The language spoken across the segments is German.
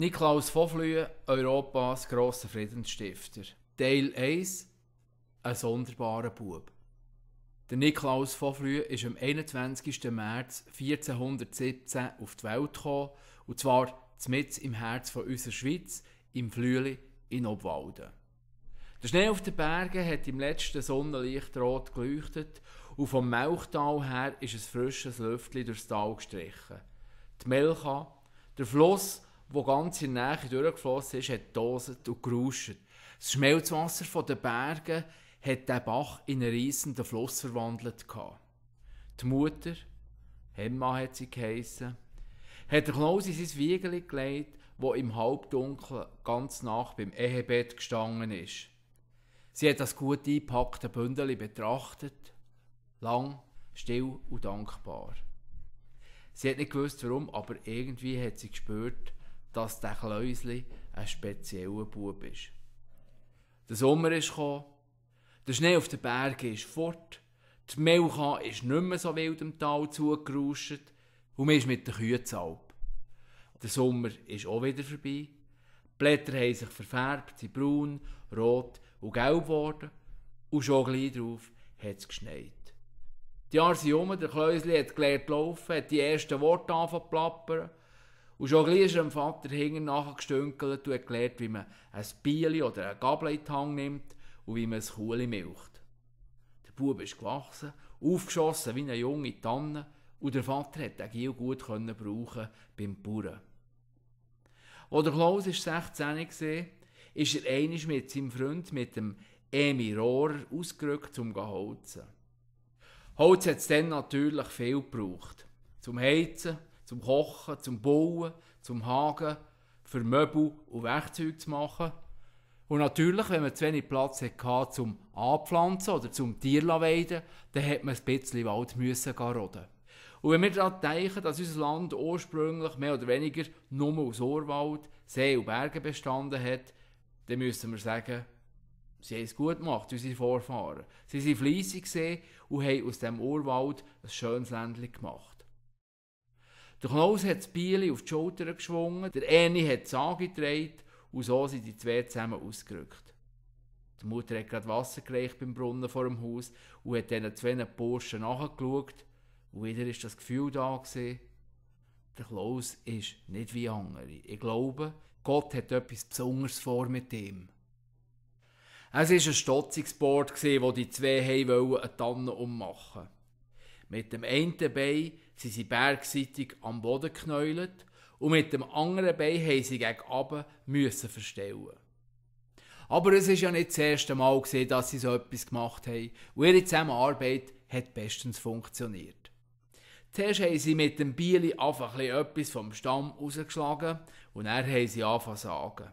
Niklaus Voflühe, Europas grosser Friedensstifter. Teil 1 Ein sonderbarer Bub. Der Niklaus Voflühe ist am 21. März 1417 auf die Welt gekommen, und zwar mitten im Herz von unserer Schweiz, im Flüeli in Obwalden. Der Schnee auf den Bergen hat im letzten Sonnenlicht rot geleuchtet und vom Melchtal her ist ein frisches Lüftchen durchs Tal gestrichen. Die Melcha, der Fluss, wo ganz in der Nähe durchgeflossen ist, hat doset und gerauscht. Das Schmelzwasser von den Bergen hat den Bach in einen riesenden Fluss verwandelt. Die Mutter, Hemma hat sie geheissen, hat der Knaus in sein Wiegel gelegt, wo im Halbdunkel ganz nach beim Ehebett gestanden ist. Sie hat das gut eingepackte Bündel betrachtet, lang, still und dankbar. Sie hat nicht gewusst, warum, aber irgendwie hat sie gespürt, dass der Kläusli ein spezieller Bub ist. Der Sommer ist gekommen, der Schnee auf den Bergen ist fort, die Milch ist nicht mehr so wild im Tal zugerauscht und man ist mit den Kühen zalb. Der Sommer ist auch wieder vorbei. Die Blätter haben sich verfärbt, sind braun, rot und gelb geworden und schon gleich darauf hat es geschneit. Die Jahre sind um, der Kläusli hat gelernt zu laufen, hat die ersten Worte angefangen zu plappern und schon gleich ist dem Vater hinten nachgestünkelt und hat gelernt, wie man ein Bieli oder eine Gabel in die Hand nimmt und wie man ein Kuhli milcht. Der Bub ist gewachsen, aufgeschossen wie eine junge Tanne und der Vater konnte den Gil gut können brauchen beim Bauern. Als der Klaus 16 war, ist er einmal mit seinem Freund, mit dem Emi Rohr, ausgerückt, um zu holzen. Holz hat es dann natürlich viel gebraucht. Zum Heizen, zum Kochen, zum Bauen, zum Hagen, für Möbel und Werkzeuge zu machen. Und natürlich, wenn man zu wenig Platz hatte zum Anpflanzen oder zum Tierweiden, dann hat man ein bisschen Wald roden. Und wenn wir daran denken, dass unser Land ursprünglich mehr oder weniger nur aus Urwald, See und Bergen bestanden hat, dann müssen wir sagen, sie haben es gut gemacht, unsere Vorfahren. Sie waren fleissig und haben aus dem Urwald ein schönes Ländchen gemacht. Der Klaus hat das Bieli auf die Schulter geschwungen, der Eni hat es angetragen und so sind die zwei zusammen ausgerückt. Die Mutter hat gerade Wasser gereicht beim Brunnen vor dem Haus und hat diesen zwei Burschen nachgeschaut und wieder ist das Gefühl da gewesen, der Klaus ist nicht wie andere. Ich glaube, Gott hat etwas Besonderes vor mit ihm. Es war ein Stotzungsbord, wo die zwei wollten eine Tanne ummachen. Mit dem einen Bein Sie sind bergseitig am Boden geknäult und mit dem anderen Bein mussten sie gegenüber müssen verstellen. Aber es ist ja nicht das erste Mal, gewesen, dass sie so etwas gemacht haben und ihre Zusammenarbeit hat bestens funktioniert. Zuerst haben sie mit dem Bieli einfach etwas vom Stamm rausgeschlagen und er haben sie angefangen zu sagen.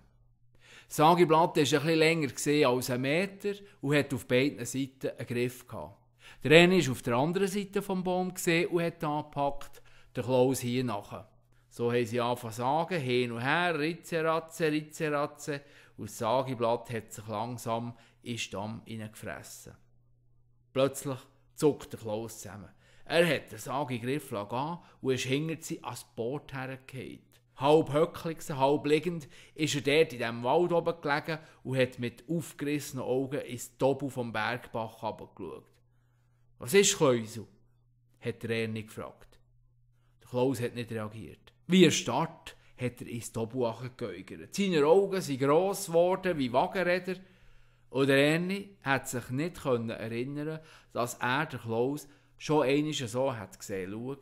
Das Sageblatt war etwas länger als ein Meter und hat auf beiden Seiten einen Griff. Gehabt. Der eine ist auf der anderen Seite vom Baum gesehen und hat angepackt, der Klaus hier nachher. So haben sie angefangen zu sagen, hin und her, Ritzeratze, Ritzeratze, Und das Sageblatt hat sich langsam in Stamm hineingefressen. Plötzlich zuckt der Klaus zusammen. Er hat den Sagegriff an und ist hinter sie ans Boot hergefallen. Halb höcklig, halb liegend, ist er dort in diesem Wald oben gelegen und hat mit aufgerissenen Augen ins Dobu vom Bergbach herabgeschaut. Was ist Käusel? hat der Ernie gefragt. Der Klaus hat nicht reagiert. Wie ein Start hat er ins Tobuachen geäugert. Seine Augen sind gross geworden wie Wagenräder. Und der Erni hat sich nicht erinnern dass er der Klaus schon einmal so hat gesehen schauen.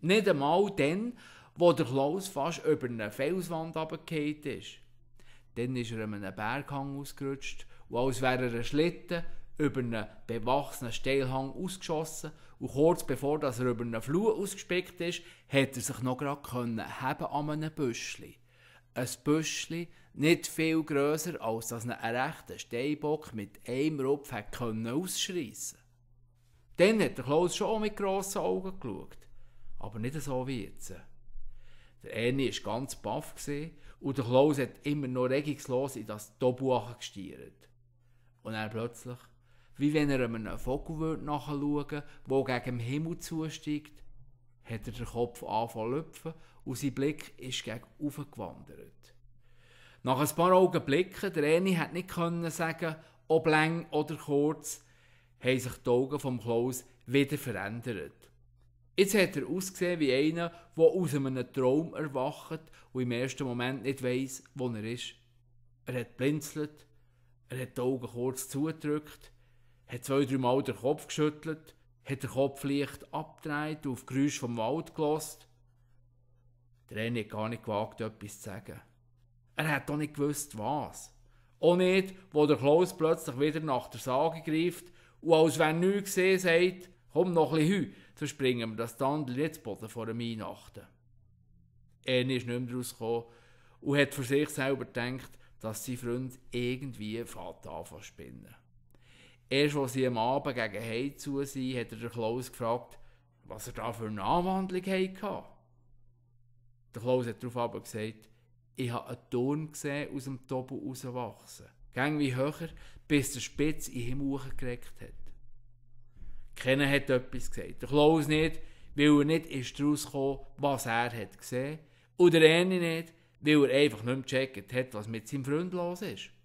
Nicht einmal dann, wo der Klaus fast über eine Felswand runtergefallen ist. Dann ist er an einem Berghang ausgerutscht und als wäre er ein Schlitten über einen bewachsenen Steilhang ausgeschossen und kurz bevor dass er über einen Flur ausgespickt ist, hätte er sich noch gerade können haben an einem Büschli. Ein Büschli nicht viel grösser, als dass ein rechter Steinbock mit einem Rupf ausschreissen konnte. Dann hat der Klaus schon mit grossen Augen geschaut. Aber nicht so wie jetzt. Der Ernie war ganz baff und der Klaus hat immer noch regungslos in das Tobuachen gestiert. Und dann plötzlich wie wenn er einem Vogel nachschauen würde, der gegen den Himmel zusteigt, hat er den Kopf anfangen zu lüpfen und sein Blick ist gegen oben gewandert. Nach ein paar Augenblicken, der Eni hat nicht können sagen, ob lang oder kurz, haben sich die Augen vom Klaus wieder verändert. Jetzt hat er ausgesehen wie einer, der aus einem Traum erwacht und im ersten Moment nicht weiß, wo er ist. Er hat blinzelt, er hat die Augen kurz zugedrückt, hat zwei, drei Mal den Kopf geschüttelt, hat den Kopf leicht abgedreht, und auf Geräusch vom Wald gelost. Der René hat gar nicht gewagt, etwas zu sagen. Er hat doch nicht gewusst, was. Auch nicht, wo der Klaus plötzlich wieder nach der Sage greift und als wenn nichts gesehen sagt, komm noch ein bisschen hü, so springen wir das Tandel jetzt Boden vor dem Weihnachten. Er ist nicht mehr rausgekommen und hat für sich selber gedacht, dass sein Freund irgendwie Vater anfangen spinnen. Erst als sie am Abend gegen Heim zu sind, hat er den Klaus gefragt, was er da für eine Anwandlung hatte. Der Klaus hat darauf aber gesagt, ich habe einen Turm gesehen aus dem Tobo rauswachsen. Gang wie höher, bis der Spitz in den Himmel hat. Keiner hat etwas gesagt. Der Klaus nicht, weil er nicht ist rausgekommen, was er hat gesehen. Und der Ernie nicht, weil er einfach nicht gecheckt hat, was mit seinem Freund los ist.